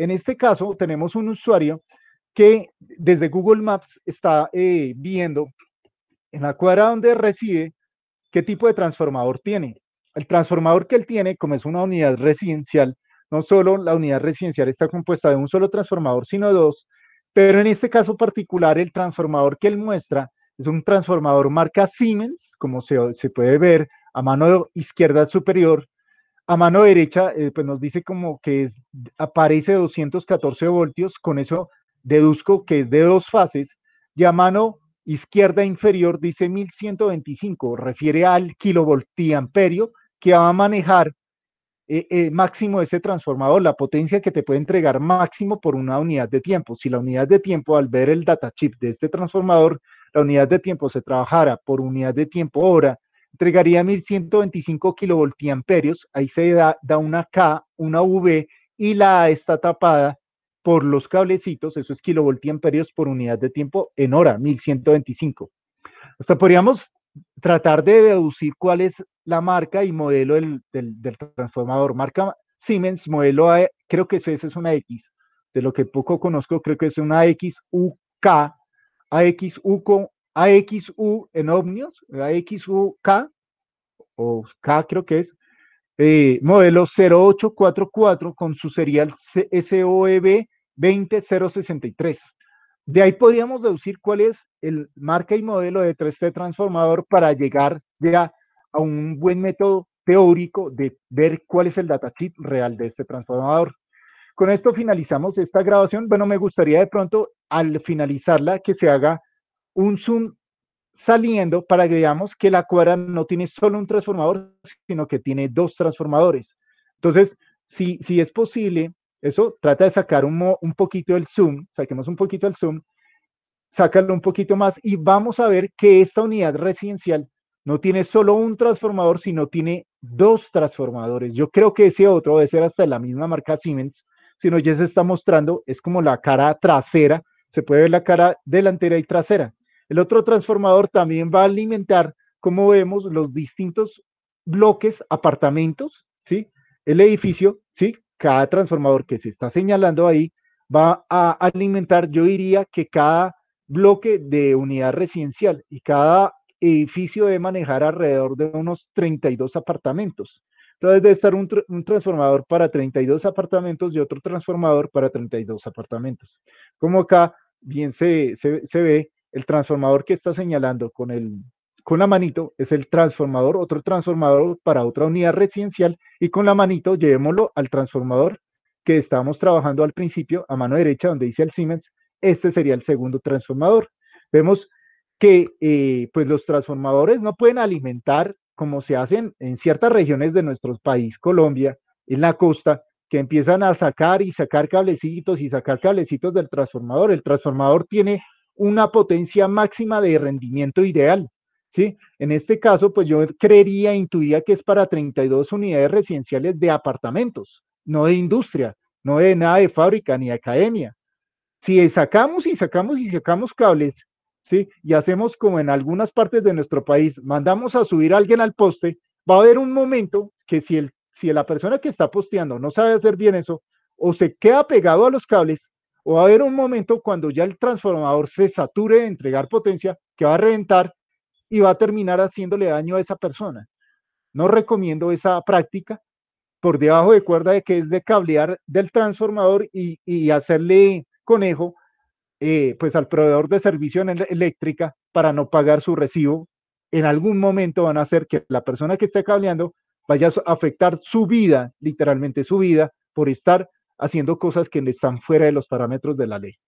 En este caso, tenemos un usuario que desde Google Maps está eh, viendo en la cuadra donde reside qué tipo de transformador tiene. El transformador que él tiene, como es una unidad residencial, no solo la unidad residencial está compuesta de un solo transformador, sino dos, pero en este caso particular el transformador que él muestra es un transformador marca Siemens, como se puede ver a mano izquierda superior, a mano derecha, eh, pues nos dice como que aparece 214 voltios, con eso deduzco que es de dos fases, y a mano izquierda inferior dice 1125, refiere al amperio, que va a manejar eh, eh, máximo ese transformador, la potencia que te puede entregar máximo por una unidad de tiempo. Si la unidad de tiempo, al ver el data chip de este transformador, la unidad de tiempo se trabajara por unidad de tiempo hora, entregaría 1125 kilovoltiamperios, ahí se da, una K, una V y la A está tapada por los cablecitos, eso es kilovoltiamperios por unidad de tiempo en hora, 1125. Hasta podríamos tratar de deducir cuál es la marca y modelo del, del transformador. Marca Siemens, modelo A, creo que esa es una X. De lo que poco conozco, creo que es una XUK, AXUK AXU en Omnios, AXUK, o K creo que es, eh, modelo 0844 con su serial SOEB 20063. De ahí podríamos deducir cuál es el marca y modelo de 3T transformador para llegar ya a un buen método teórico de ver cuál es el kit real de este transformador. Con esto finalizamos esta grabación. Bueno, me gustaría de pronto al finalizarla que se haga un zoom saliendo para que veamos que la cuadra no tiene solo un transformador, sino que tiene dos transformadores. Entonces, si, si es posible, eso trata de sacar un, un poquito el zoom, saquemos un poquito el zoom, sácalo un poquito más y vamos a ver que esta unidad residencial no tiene solo un transformador, sino tiene dos transformadores. Yo creo que ese otro debe ser hasta de la misma marca Siemens, sino ya se está mostrando, es como la cara trasera, se puede ver la cara delantera y trasera. El otro transformador también va a alimentar, como vemos, los distintos bloques, apartamentos, ¿sí? El edificio, ¿sí? Cada transformador que se está señalando ahí va a alimentar, yo diría que cada bloque de unidad residencial y cada edificio debe manejar alrededor de unos 32 apartamentos. Entonces debe estar un, transformador para 32 apartamentos y otro transformador para 32 apartamentos. Como acá bien se ve, el transformador que está señalando con, el, con la manito es el transformador, otro transformador para otra unidad residencial y con la manito llevémoslo al transformador que estábamos trabajando al principio a mano derecha donde dice el Siemens, este sería el segundo transformador. Vemos que eh, pues los transformadores no pueden alimentar como se hacen en ciertas regiones de nuestro país, Colombia, en la costa, que empiezan a sacar y sacar cablecitos y sacar cablecitos del transformador. El transformador tiene una potencia máxima de rendimiento ideal. ¿sí? En este caso, pues yo creería, intuiría que es para 32 unidades residenciales de apartamentos, no de industria, no de nada de fábrica ni academia. Si sacamos y sacamos y sacamos cables, ¿sí? Y hacemos como en algunas partes de nuestro país, mandamos a subir a alguien al poste, va a haber un momento que si, el, si la persona que está posteando no sabe hacer bien eso, o se queda pegado a los cables, o va a haber un momento cuando ya el transformador se sature de entregar potencia que va a reventar y va a terminar haciéndole daño a esa persona. No recomiendo esa práctica por debajo de cuerda de que es de cablear del transformador y, hacerle conejo eh, pues al proveedor de servicio en eléctrica para no pagar su recibo. En algún momento van a hacer que la persona que esté cableando vaya a afectar su vida, literalmente su vida, por estar haciendo cosas que están fuera de los parámetros de la ley.